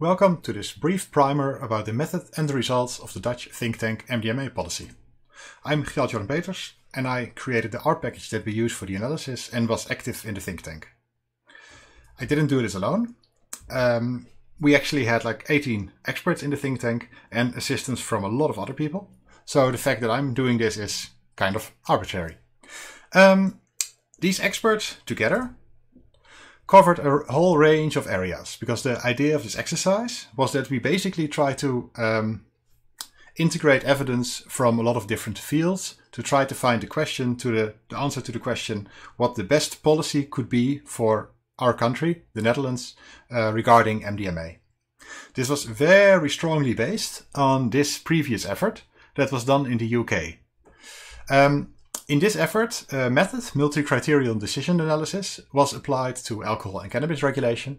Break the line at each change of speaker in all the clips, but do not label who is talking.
Welcome to this brief primer about the method and the results of the Dutch think tank MDMA policy. I'm Gert-Jan Peters and I created the R package that we use for the analysis and was active in the think tank. I didn't do this alone. Um, we actually had like 18 experts in the think tank and assistance from a lot of other people. So the fact that I'm doing this is kind of arbitrary. Um, these experts together covered a whole range of areas because the idea of this exercise was that we basically try to um, integrate evidence from a lot of different fields to try to find the question to the, the answer to the question what the best policy could be for our country, the Netherlands, uh, regarding MDMA. This was very strongly based on this previous effort that was done in the UK. Um, in this effort, a uh, method, multi-criterion decision analysis, was applied to alcohol and cannabis regulation.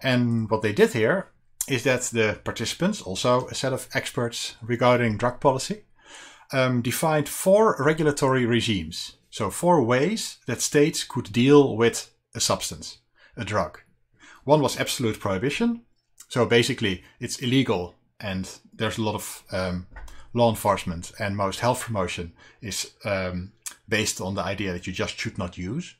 And what they did here is that the participants, also a set of experts regarding drug policy, um, defined four regulatory regimes. So four ways that states could deal with a substance, a drug. One was absolute prohibition. So basically, it's illegal and there's a lot of um, law enforcement and most health promotion is um, based on the idea that you just should not use.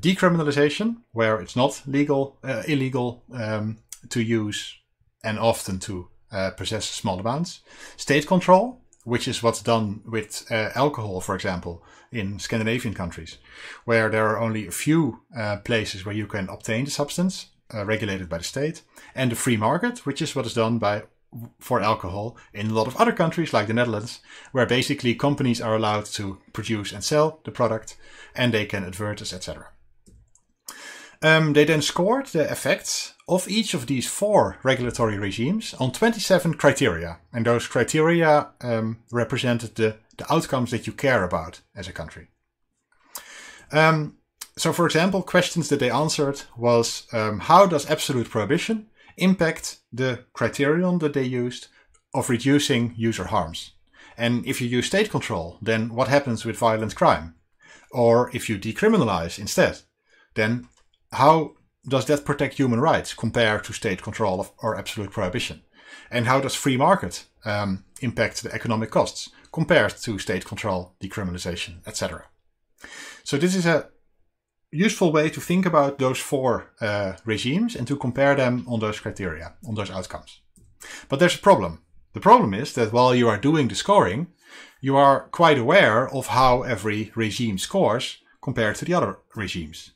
Decriminalization, where it's not legal, uh, illegal um, to use and often to uh, possess small amounts. State control, which is what's done with uh, alcohol, for example, in Scandinavian countries, where there are only a few uh, places where you can obtain the substance uh, regulated by the state, and the free market, which is what is done by for alcohol in a lot of other countries like the Netherlands, where basically companies are allowed to produce and sell the product and they can advertise, etc. Um, they then scored the effects of each of these four regulatory regimes on 27 criteria. And those criteria um, represented the, the outcomes that you care about as a country. Um, so, for example, questions that they answered was um, how does absolute prohibition impact the criterion that they used of reducing user harms. And if you use state control, then what happens with violent crime? Or if you decriminalize instead, then how does that protect human rights compared to state control of, or absolute prohibition? And how does free market um, impact the economic costs compared to state control, decriminalization, etc.? So this is a useful way to think about those four uh, regimes and to compare them on those criteria, on those outcomes. But there's a problem. The problem is that while you are doing the scoring, you are quite aware of how every regime scores compared to the other regimes.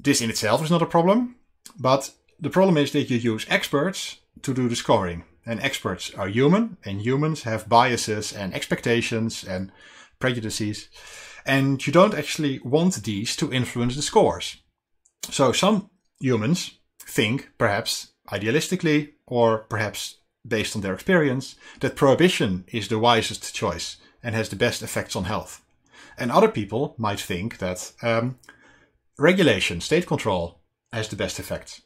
This in itself is not a problem, but the problem is that you use experts to do the scoring. And experts are human, and humans have biases and expectations and prejudices and you don't actually want these to influence the scores. So some humans think, perhaps idealistically, or perhaps based on their experience, that prohibition is the wisest choice and has the best effects on health. And other people might think that um, regulation, state control, has the best effects.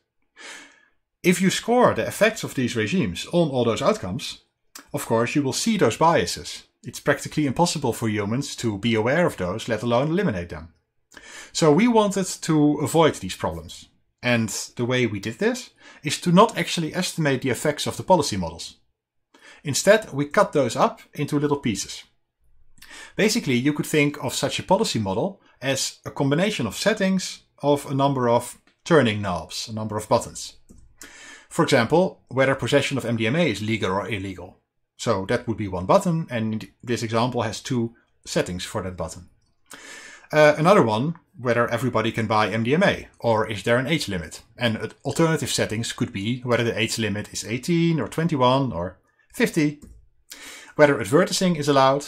If you score the effects of these regimes on all those outcomes, of course, you will see those biases it's practically impossible for humans to be aware of those, let alone eliminate them. So we wanted to avoid these problems. And the way we did this is to not actually estimate the effects of the policy models. Instead, we cut those up into little pieces. Basically, you could think of such a policy model as a combination of settings of a number of turning knobs, a number of buttons. For example, whether possession of MDMA is legal or illegal. So that would be one button, and this example has two settings for that button. Uh, another one, whether everybody can buy MDMA, or is there an age limit? And alternative settings could be whether the age limit is 18 or 21 or 50, whether advertising is allowed,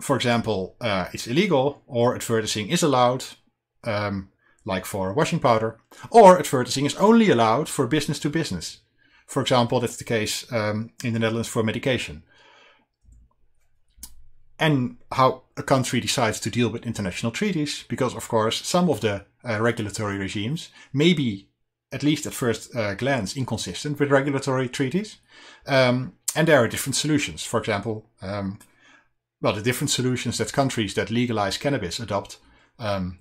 for example, uh, it's illegal, or advertising is allowed, um, like for washing powder, or advertising is only allowed for business to business. For example, that's the case um, in the Netherlands for medication and how a country decides to deal with international treaties, because of course some of the uh, regulatory regimes may be, at least at first uh, glance, inconsistent with regulatory treaties, um, and there are different solutions. For example, um, well, the different solutions that countries that legalize cannabis adopt um,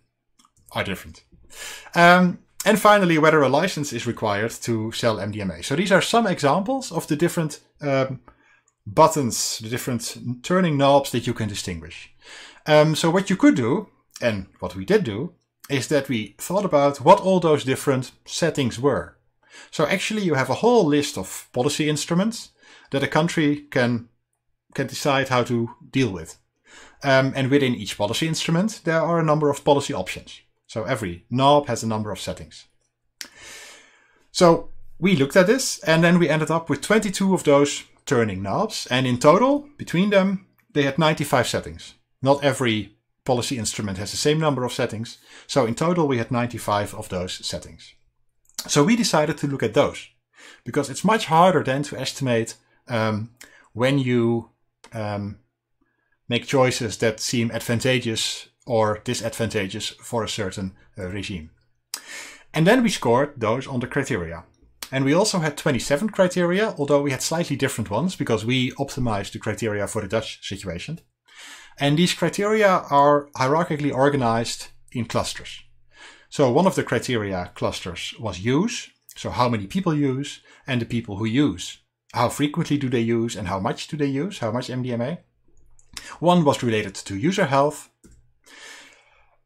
are different. Um, and finally, whether a license is required to sell MDMA. So these are some examples of the different um, buttons, the different turning knobs that you can distinguish. Um, so what you could do, and what we did do, is that we thought about what all those different settings were. So actually you have a whole list of policy instruments that a country can, can decide how to deal with. Um, and within each policy instrument, there are a number of policy options. So every knob has a number of settings. So we looked at this and then we ended up with 22 of those turning knobs. And in total, between them, they had 95 settings. Not every policy instrument has the same number of settings. So in total, we had 95 of those settings. So we decided to look at those because it's much harder then to estimate um, when you um, make choices that seem advantageous or disadvantageous for a certain uh, regime. And then we scored those on the criteria. And we also had 27 criteria, although we had slightly different ones because we optimized the criteria for the Dutch situation. And these criteria are hierarchically organized in clusters. So one of the criteria clusters was use, so how many people use, and the people who use. How frequently do they use and how much do they use, how much MDMA. One was related to user health.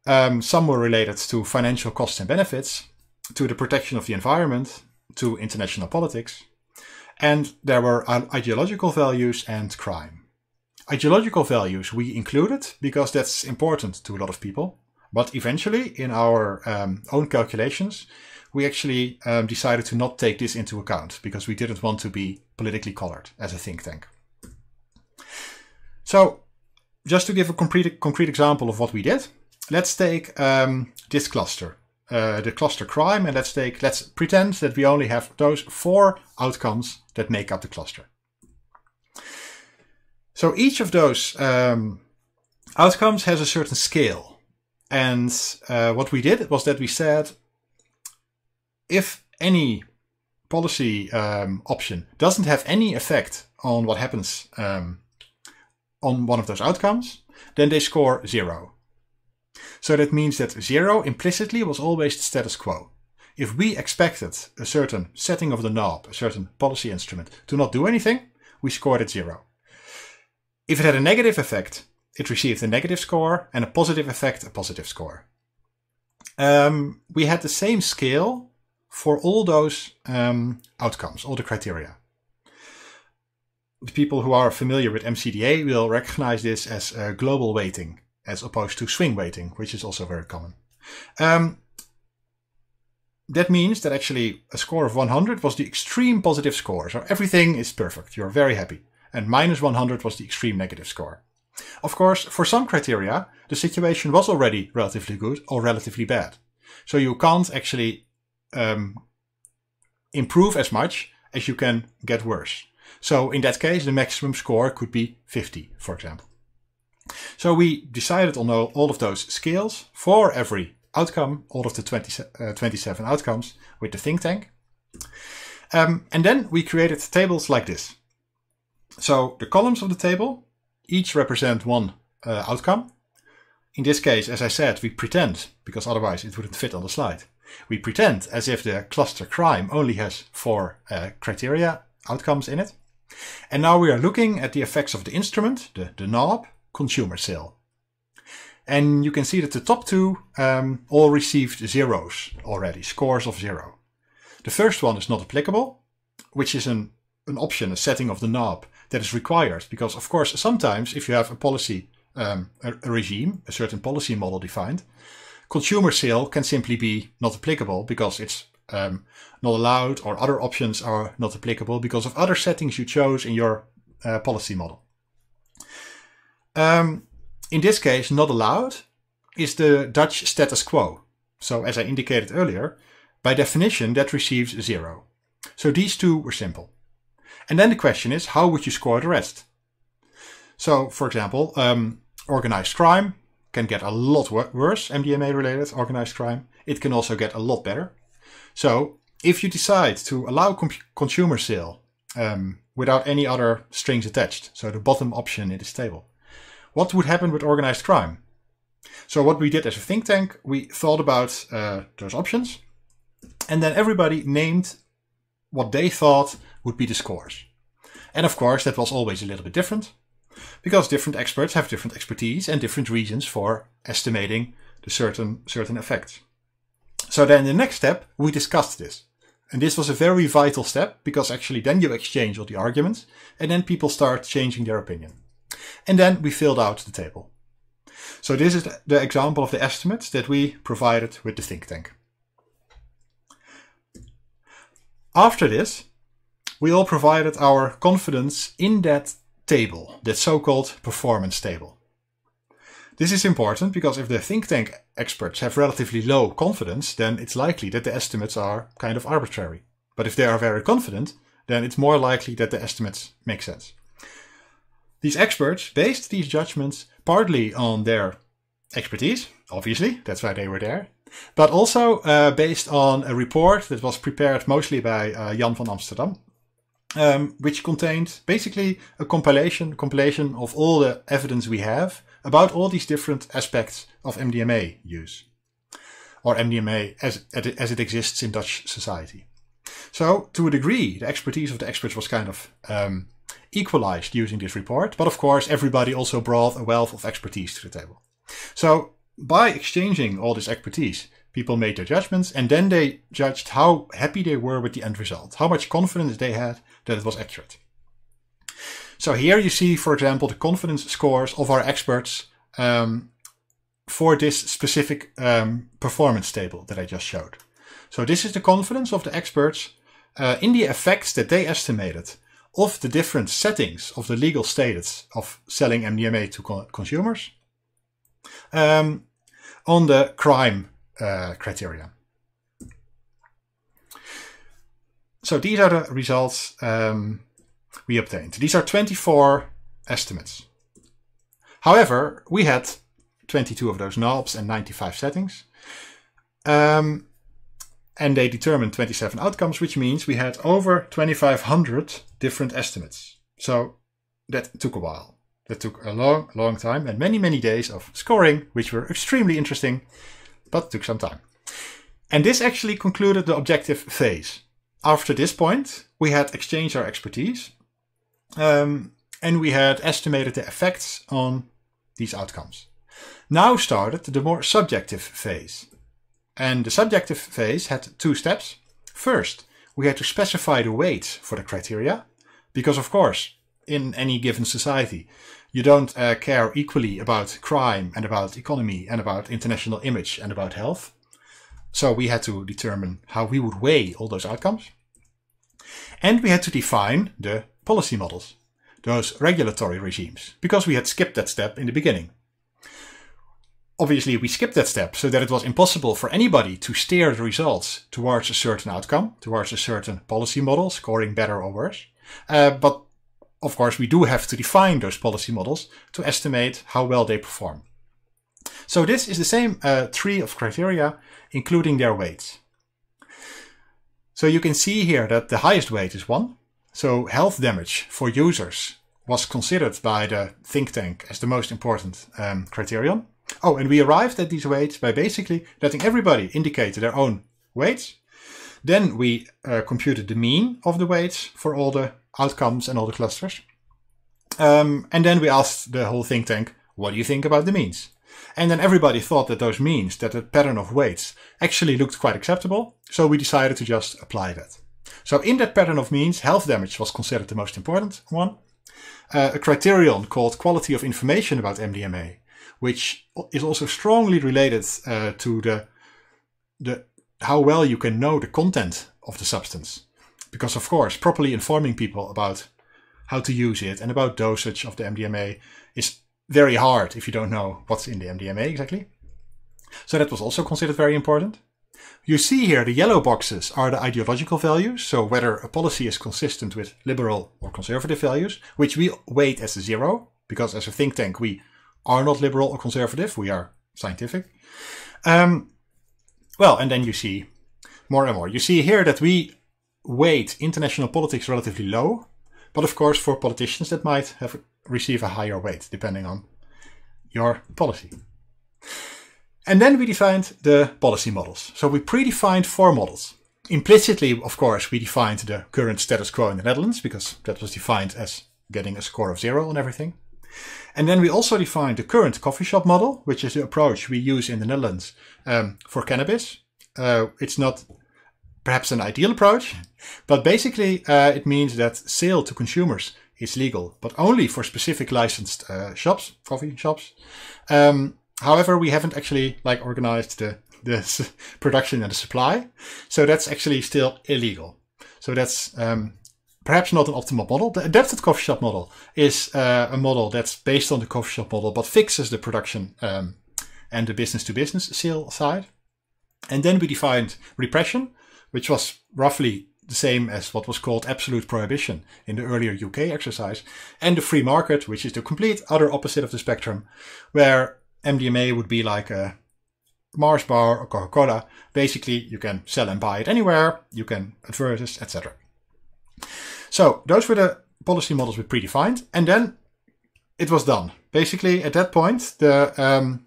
Um, some were related to financial costs and benefits, to the protection of the environment, to international politics, and there were ideological values and crime. Ideological values we included because that's important to a lot of people, but eventually, in our um, own calculations, we actually um, decided to not take this into account because we didn't want to be politically colored as a think tank. So, just to give a concrete, concrete example of what we did, let's take um, this cluster uh, the cluster crime and let's take let's pretend that we only have those four outcomes that make up the cluster. So each of those um, outcomes has a certain scale, and uh, what we did was that we said if any policy um, option doesn't have any effect on what happens um, on one of those outcomes, then they score zero. So that means that 0 implicitly was always the status quo. If we expected a certain setting of the knob, a certain policy instrument, to not do anything, we scored it 0. If it had a negative effect, it received a negative score, and a positive effect, a positive score. Um, we had the same scale for all those um, outcomes, all the criteria. The people who are familiar with MCDA will recognize this as a uh, global weighting as opposed to swing weighting, which is also very common. Um, that means that actually a score of 100 was the extreme positive score. So everything is perfect. You're very happy. And minus 100 was the extreme negative score. Of course, for some criteria, the situation was already relatively good or relatively bad. So you can't actually um, improve as much as you can get worse. So in that case, the maximum score could be 50, for example. So we decided on all of those scales for every outcome, all of the 20, uh, 27 outcomes with the think tank. Um, and then we created tables like this. So the columns of the table each represent one uh, outcome. In this case, as I said, we pretend, because otherwise it wouldn't fit on the slide. We pretend as if the cluster crime only has four uh, criteria outcomes in it. And now we are looking at the effects of the instrument, the, the knob, consumer sale. And you can see that the top two um, all received zeros already, scores of zero. The first one is not applicable, which is an, an option, a setting of the knob that is required. Because, of course, sometimes if you have a policy, um, a, a regime, a certain policy model defined, consumer sale can simply be not applicable because it's um, not allowed or other options are not applicable because of other settings you chose in your uh, policy model. Um, in this case, not allowed is the Dutch status quo. So as I indicated earlier, by definition, that receives zero. So these two were simple. And then the question is, how would you score the rest? So, for example, um, organized crime can get a lot worse, MDMA related organized crime. It can also get a lot better. So, if you decide to allow consumer sale um, without any other strings attached, so the bottom option in this table, what would happen with organized crime? So what we did as a think tank, we thought about uh, those options, and then everybody named what they thought would be the scores. And of course, that was always a little bit different, because different experts have different expertise and different reasons for estimating the certain certain effects. So then the next step, we discussed this. And this was a very vital step because actually then you exchange all the arguments and then people start changing their opinion. And then we filled out the table. So this is the example of the estimates that we provided with the think tank. After this, we all provided our confidence in that table, that so-called performance table. This is important because if the think tank experts have relatively low confidence, then it's likely that the estimates are kind of arbitrary. But if they are very confident, then it's more likely that the estimates make sense. These experts based these judgments partly on their expertise, obviously, that's why they were there, but also uh, based on a report that was prepared mostly by uh, Jan van Amsterdam, um, which contained basically a compilation compilation of all the evidence we have about all these different aspects of MDMA use, or MDMA as, as it exists in Dutch society. So, to a degree, the expertise of the experts was kind of um, equalized using this report, but of course everybody also brought a wealth of expertise to the table. So by exchanging all this expertise, people made their judgments and then they judged how happy they were with the end result, how much confidence they had that it was accurate. So here you see, for example, the confidence scores of our experts um, for this specific um, performance table that I just showed. So this is the confidence of the experts uh, in the effects that they estimated of the different settings of the legal status of selling MDMA to consumers um, on the crime uh, criteria. So these are the results um, we obtained. These are 24 estimates. However, we had 22 of those knobs and 95 settings. Um, and they determined 27 outcomes, which means we had over 2,500 different estimates. So that took a while. That took a long, long time and many, many days of scoring, which were extremely interesting, but took some time. And this actually concluded the objective phase. After this point, we had exchanged our expertise um, and we had estimated the effects on these outcomes. Now started the more subjective phase. And the subjective phase had two steps. First, we had to specify the weight for the criteria, because of course, in any given society, you don't uh, care equally about crime and about economy and about international image and about health. So we had to determine how we would weigh all those outcomes. And we had to define the policy models, those regulatory regimes, because we had skipped that step in the beginning. Obviously, we skipped that step so that it was impossible for anybody to steer the results towards a certain outcome, towards a certain policy model, scoring better or worse. Uh, but of course, we do have to define those policy models to estimate how well they perform. So this is the same uh, tree of criteria, including their weights. So you can see here that the highest weight is 1. So health damage for users was considered by the think tank as the most important um, criterion. Oh, and we arrived at these weights by basically letting everybody indicate their own weights. Then we uh, computed the mean of the weights for all the outcomes and all the clusters. Um, and then we asked the whole think tank, what do you think about the means? And then everybody thought that those means, that the pattern of weights, actually looked quite acceptable. So we decided to just apply that. So in that pattern of means, health damage was considered the most important one. Uh, a criterion called quality of information about MDMA which is also strongly related uh, to the, the how well you can know the content of the substance. Because of course, properly informing people about how to use it and about dosage of the MDMA is very hard if you don't know what's in the MDMA exactly. So that was also considered very important. You see here the yellow boxes are the ideological values, so whether a policy is consistent with liberal or conservative values, which we weight as a zero, because as a think tank we are not liberal or conservative. We are scientific. Um, well, and then you see more and more. You see here that we weight international politics relatively low, but of course for politicians that might have receive a higher weight depending on your policy. And then we defined the policy models. So we predefined four models. Implicitly, of course, we defined the current status quo in the Netherlands because that was defined as getting a score of zero on everything. And then we also defined the current coffee shop model, which is the approach we use in the Netherlands um, for cannabis. Uh, it's not perhaps an ideal approach, but basically uh, it means that sale to consumers is legal, but only for specific licensed uh, shops, coffee shops. Um, however, we haven't actually like organized the the production and the supply, so that's actually still illegal. So that's um, perhaps not an optimal model. The adapted coffee shop model is uh, a model that's based on the coffee shop model, but fixes the production um, and the business to business sale side. And then we defined repression, which was roughly the same as what was called absolute prohibition in the earlier UK exercise, and the free market, which is the complete other opposite of the spectrum, where MDMA would be like a Mars bar or Coca Cola. Basically, you can sell and buy it anywhere, you can advertise, etc. So those were the policy models we predefined. And then it was done. Basically, at that point, the um,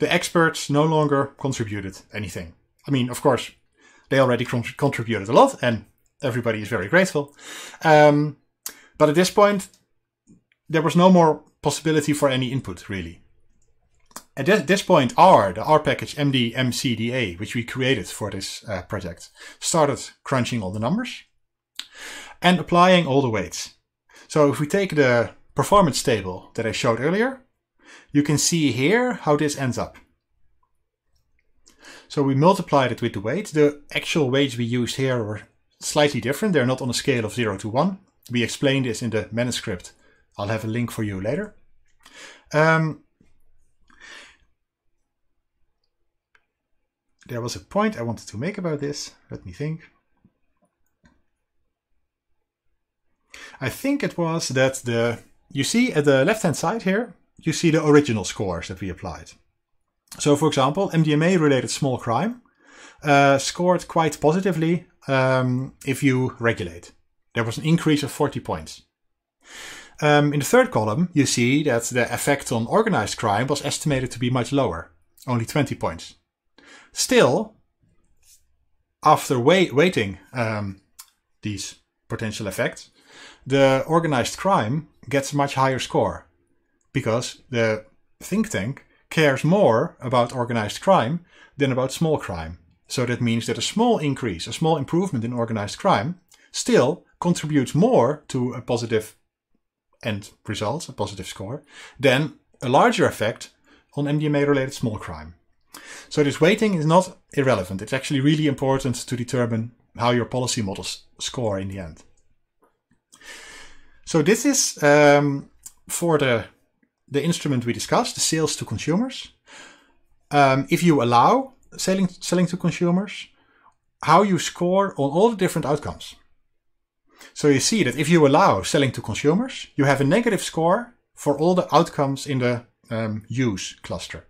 the experts no longer contributed anything. I mean, of course, they already con- contributed a lot, and everybody is very grateful. Um, but at this point, there was no more possibility for any input, really. At this point, R, the R package mdmcda, which we created for this uh, project, started crunching all the numbers and applying all the weights. So if we take the performance table that I showed earlier, you can see here how this ends up. So we multiplied it with the weight. The actual weights we used here were slightly different. They're not on a scale of 0 to 1. We explain this in the manuscript. I'll have a link for you later. Um, there was a point I wanted to make about this. Let me think. I think it was that the, you see at the left hand side here, you see the original scores that we applied. So for example, MDMA related small crime uh, scored quite positively um, if you regulate. There was an increase of 40 points. Um, in the third column, you see that the effect on organized crime was estimated to be much lower, only 20 points. Still, after wait waiting um, these potential effect, the organized crime gets a much higher score because the think tank cares more about organized crime than about small crime. So that means that a small increase, a small improvement in organized crime still contributes more to a positive end result, a positive score, than a larger effect on MDMA related small crime. So this weighting is not irrelevant. It's actually really important to determine how your policy models score in the end. So this is um, for the the instrument we discussed, the sales to consumers. Um, if you allow selling selling to consumers, how you score on all the different outcomes. So you see that if you allow selling to consumers, you have a negative score for all the outcomes in the um, use cluster.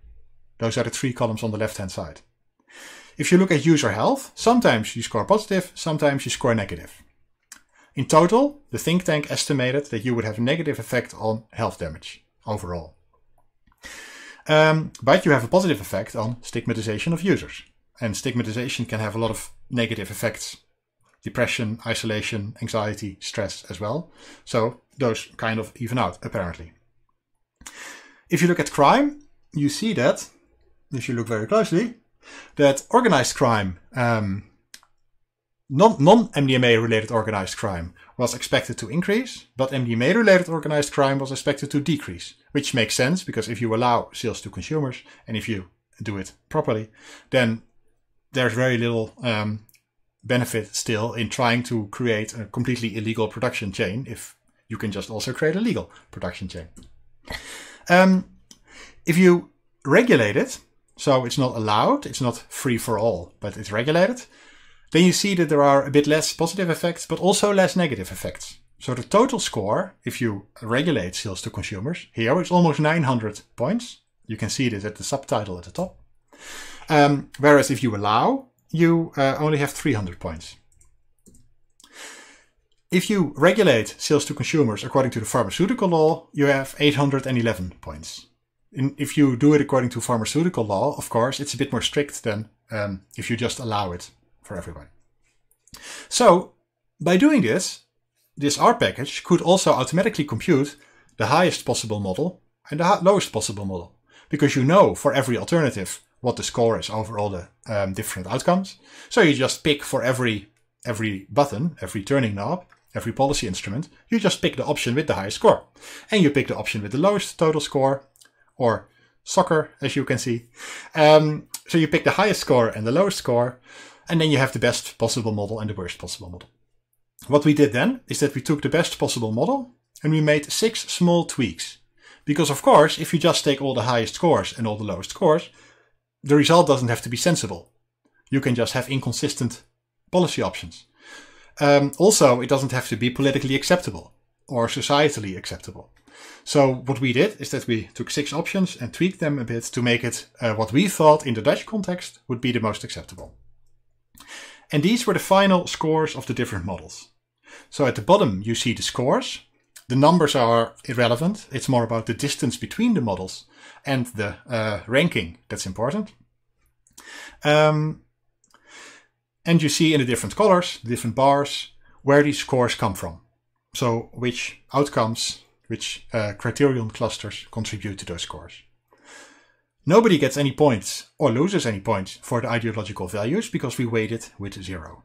Those are the three columns on the left hand side. If you look at user health, sometimes you score positive, sometimes you score negative. In total, the think tank estimated that you would have a negative effect on health damage overall. Um, but you have a positive effect on stigmatization of users. And stigmatization can have a lot of negative effects depression, isolation, anxiety, stress as well. So those kind of even out, apparently. If you look at crime, you see that, if you look very closely, that organized crime, um, non MDMA related organized crime, was expected to increase, but MDMA related organized crime was expected to decrease, which makes sense because if you allow sales to consumers and if you do it properly, then there's very little um, benefit still in trying to create a completely illegal production chain if you can just also create a legal production chain. Um, if you regulate it, so it's not allowed, it's not free for all, but it's regulated. Then you see that there are a bit less positive effects, but also less negative effects. So the total score, if you regulate sales to consumers, here it's almost 900 points. You can see this at the subtitle at the top. Um, whereas if you allow, you uh, only have 300 points. If you regulate sales to consumers according to the pharmaceutical law, you have 811 points in, if you do it according to pharmaceutical law, of course, it's a bit more strict than um, if you just allow it for everybody. So by doing this, this R package could also automatically compute the highest possible model and the lowest possible model, because you know for every alternative what the score is over all the um, different outcomes. So you just pick for every every button, every turning knob, every policy instrument, you just pick the option with the highest score. And you pick the option with the lowest total score, or soccer, as you can see. Um, so you pick the highest score and the lowest score, and then you have the best possible model and the worst possible model. What we did then is that we took the best possible model and we made six small tweaks. Because of course, if you just take all the highest scores and all the lowest scores, the result doesn't have to be sensible. You can just have inconsistent policy options. Um, also, it doesn't have to be politically acceptable or societally acceptable. So what we did is that we took six options and tweaked them a bit to make it uh, what we thought in the Dutch context would be the most acceptable. And these were the final scores of the different models. So at the bottom you see the scores. The numbers are irrelevant. It's more about the distance between the models and the uh, ranking that's important. Um, and you see in the different colors, different bars, where these scores come from. So which outcomes which uh, criterion clusters contribute to those scores. Nobody gets any points or loses any points for the ideological values because we weight it with zero.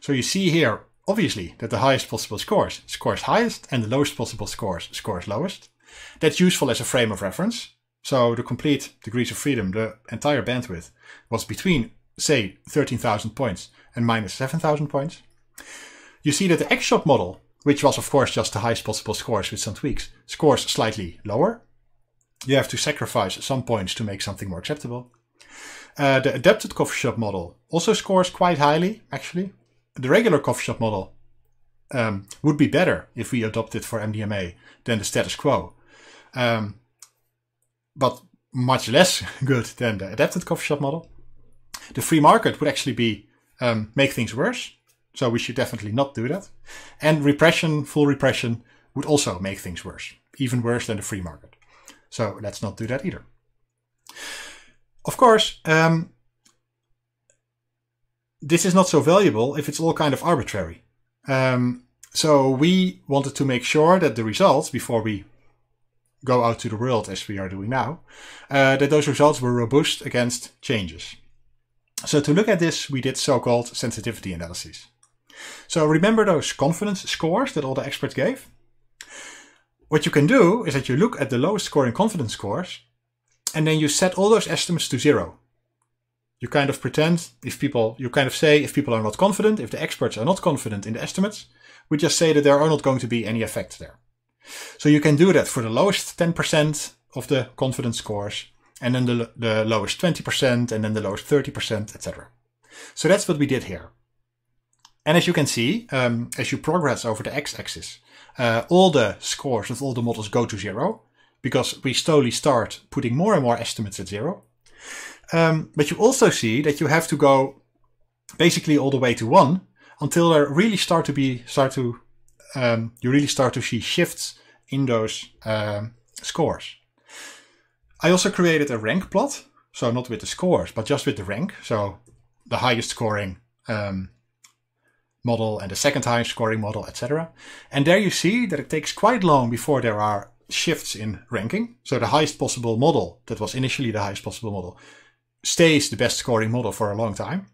So you see here, obviously, that the highest possible scores scores highest and the lowest possible scores scores lowest. That's useful as a frame of reference. So the complete degrees of freedom, the entire bandwidth, was between, say, 13,000 points and minus 7,000 points. You see that the X-Shop model which was of course just the highest possible scores with some tweaks. Scores slightly lower. You have to sacrifice some points to make something more acceptable. Uh, the adapted coffee shop model also scores quite highly, actually. The regular coffee shop model um, would be better if we adopted for MDMA than the status quo, um, but much less good than the adapted coffee shop model. The free market would actually be um, make things worse. So we should definitely not do that. And repression, full repression, would also make things worse, even worse than the free market. So let's not do that either. Of course, um, this is not so valuable if it's all kind of arbitrary. Um, so we wanted to make sure that the results, before we go out to the world as we are doing now, uh, that those results were robust against changes. So to look at this, we did so-called sensitivity analyses. So remember those confidence scores that all the experts gave? What you can do is that you look at the lowest scoring confidence scores and then you set all those estimates to zero. You kind of pretend if people, you kind of say if people are not confident, if the experts are not confident in the estimates, we just say that there are not going to be any effects there. So you can do that for the lowest 10% of the confidence scores and then the, the lowest 20% and then the lowest 30%, etc. So that's what we did here. And as you can see, um, as you progress over the x-axis, uh, all the scores of all the models go to zero because we slowly start putting more and more estimates at zero. Um, but you also see that you have to go basically all the way to one until there really start to be start to um, you really start to see shifts in those um, scores. I also created a rank plot, so not with the scores, but just with the rank. So the highest scoring um, model and the second highest scoring model, etc. And there you see that it takes quite long before there are shifts in ranking. So the highest possible model that was initially the highest possible model stays the best scoring model for a long time.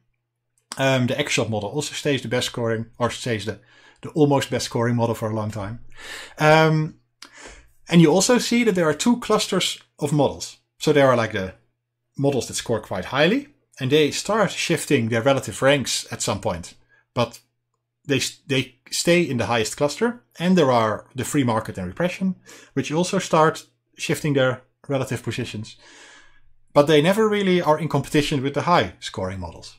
Um, the XShot model also stays the best scoring or stays the, the almost best scoring model for a long time. Um, and you also see that there are two clusters of models. So there are like the models that score quite highly and they start shifting their relative ranks at some point. But they, they stay in the highest cluster, and there are the free market and repression, which also start shifting their relative positions. But they never really are in competition with the high scoring models.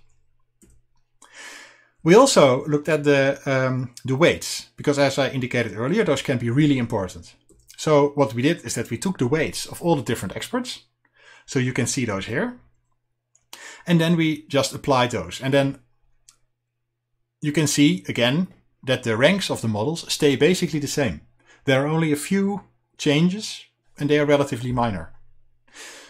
We also looked at the, um, the weights, because as I indicated earlier, those can be really important. So what we did is that we took the weights of all the different experts. So you can see those here. And then we just applied those. And then you can see again that the ranks of the models stay basically the same. There are only a few changes and they are relatively minor.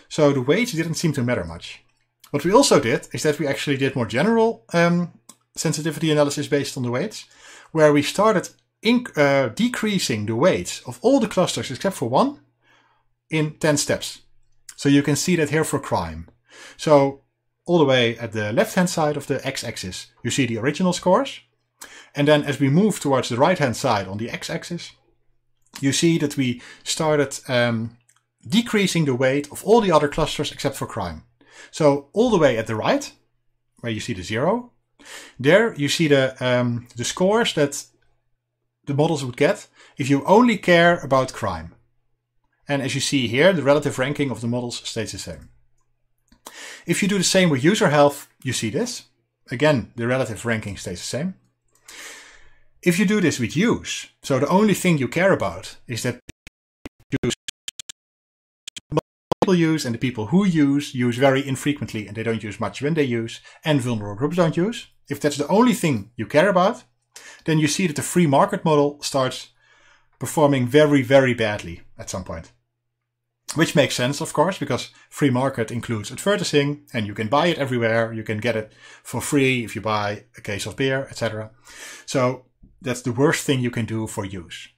So the weights didn't seem to matter much. What we also did is that we actually did more general um, sensitivity analysis based on the weights, where we started uh, decreasing the weights of all the clusters except for one in 10 steps. So you can see that here for crime. So all the way at the left-hand side of the x-axis, you see the original scores. And then as we move towards the right-hand side on the x-axis, you see that we started um, decreasing the weight of all the other clusters except for crime. So all the way at the right, where you see the zero, there you see the, um, the scores that the models would get if you only care about crime. And as you see here, the relative ranking of the models stays the same. If you do the same with user health, you see this. Again, the relative ranking stays the same. If you do this with use, so the only thing you care about is that people use and the people who use use very infrequently and they don't use much when they use and vulnerable groups don't use. If that's the only thing you care about, then you see that the free market model starts performing very, very badly at some point which makes sense, of course, because free market includes advertising and you can buy it everywhere. You can get it for free if you buy a case of beer, etc. So that's the worst thing you can do for use.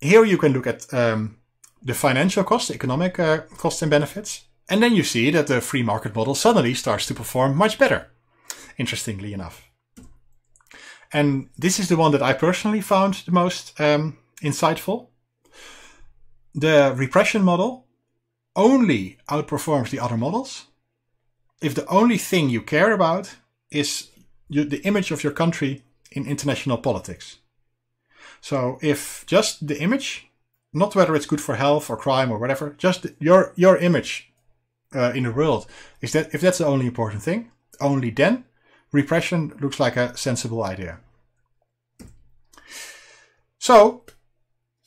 Here you can look at um, the financial costs, economic uh, costs and benefits. And then you see that the free market model suddenly starts to perform much better, interestingly enough. And this is the one that I personally found the most um, insightful the repression model only outperforms the other models if the only thing you care about is you, the image of your country in international politics. So if just the image, not whether it's good for health or crime or whatever, just your your image uh, in the world is that if that's the only important thing, only then repression looks like a sensible idea. So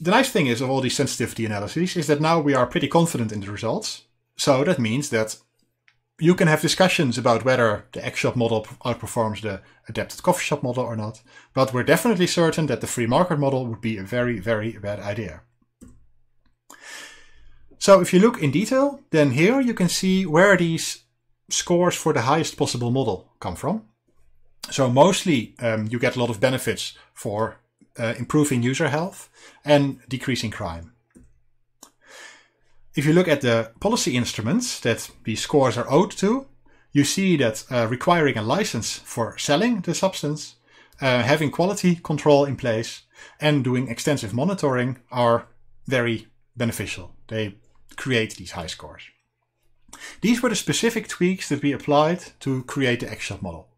the nice thing is of all these sensitivity analyses is that now we are pretty confident in the results. So that means that you can have discussions about whether the X-shop model outperforms the adapted coffee shop model or not, but we're definitely certain that the free market model would be a very, very bad idea. So if you look in detail, then here you can see where these scores for the highest possible model come from. So mostly um, you get a lot of benefits for uh, improving user health and decreasing crime. If you look at the policy instruments that these scores are owed to, you see that uh, requiring a license for selling the substance, uh, having quality control in place, and doing extensive monitoring are very beneficial. They create these high scores. These were the specific tweaks that we applied to create the actual model.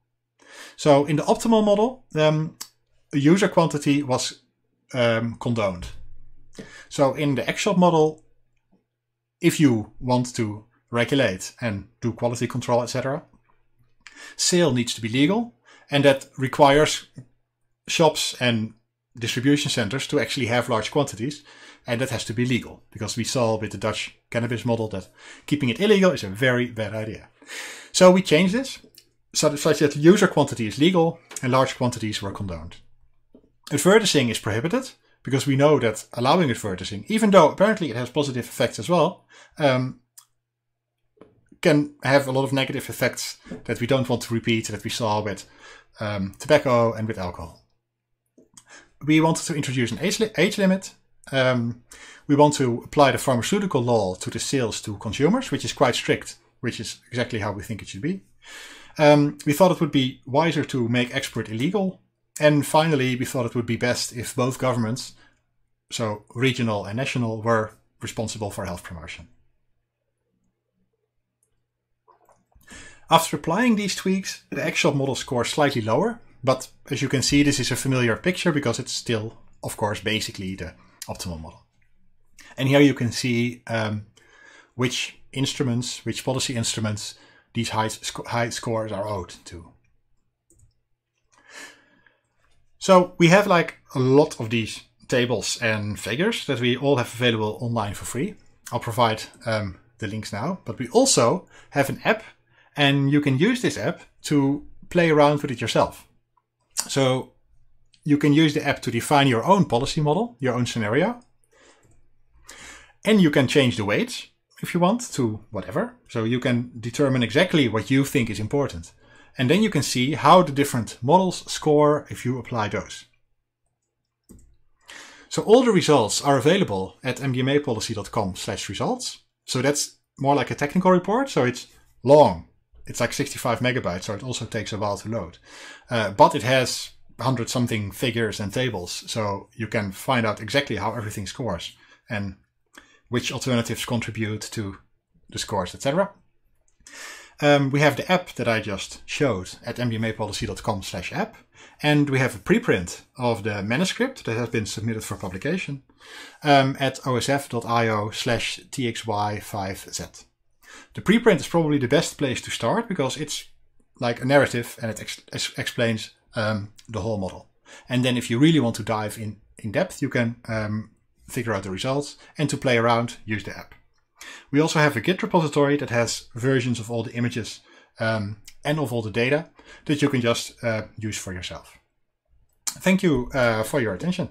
So in the optimal model, um, user quantity was um, condoned. So in the X-Shop model, if you want to regulate and do quality control, etc., sale needs to be legal, and that requires shops and distribution centers to actually have large quantities, and that has to be legal because we saw with the Dutch cannabis model that keeping it illegal is a very bad idea. So we changed this such so that user quantity is legal and large quantities were condoned advertising is prohibited because we know that allowing advertising, even though apparently it has positive effects as well, um, can have a lot of negative effects that we don't want to repeat that we saw with um, tobacco and with alcohol. We wanted to introduce an age, li- age limit. Um, we want to apply the pharmaceutical law to the sales to consumers, which is quite strict, which is exactly how we think it should be. Um, we thought it would be wiser to make export illegal and finally, we thought it would be best if both governments, so regional and national, were responsible for health promotion. After applying these tweaks, the actual model scores slightly lower, but as you can see, this is a familiar picture because it's still, of course, basically the optimal model. And here you can see um, which instruments, which policy instruments these high, sc high scores are owed to. So we have like a lot of these tables and figures that we all have available online for free. I'll provide um, the links now, but we also have an app and you can use this app to play around with it yourself. So you can use the app to define your own policy model, your own scenario. And you can change the weights if you want to whatever. So you can determine exactly what you think is important. And then you can see how the different models score if you apply those. So all the results are available at mdmapolicy.com slash results. So that's more like a technical report. So it's long. It's like 65 megabytes, so it also takes a while to load. Uh, but it has 100 something figures and tables. So you can find out exactly how everything scores and which alternatives contribute to the scores, etc. Um, we have the app that I just showed at mdmapolicy.com slash app. And we have a preprint of the manuscript that has been submitted for publication um, at osf.io slash txy5z. The preprint is probably the best place to start because it's like a narrative and it ex ex explains um, the whole model. And then if you really want to dive in, in depth, you can um, figure out the results and to play around, use the app. We also have a Git repository that has versions of all the images um, and of all the data that you can just uh, use for yourself. Thank you uh, for your attention.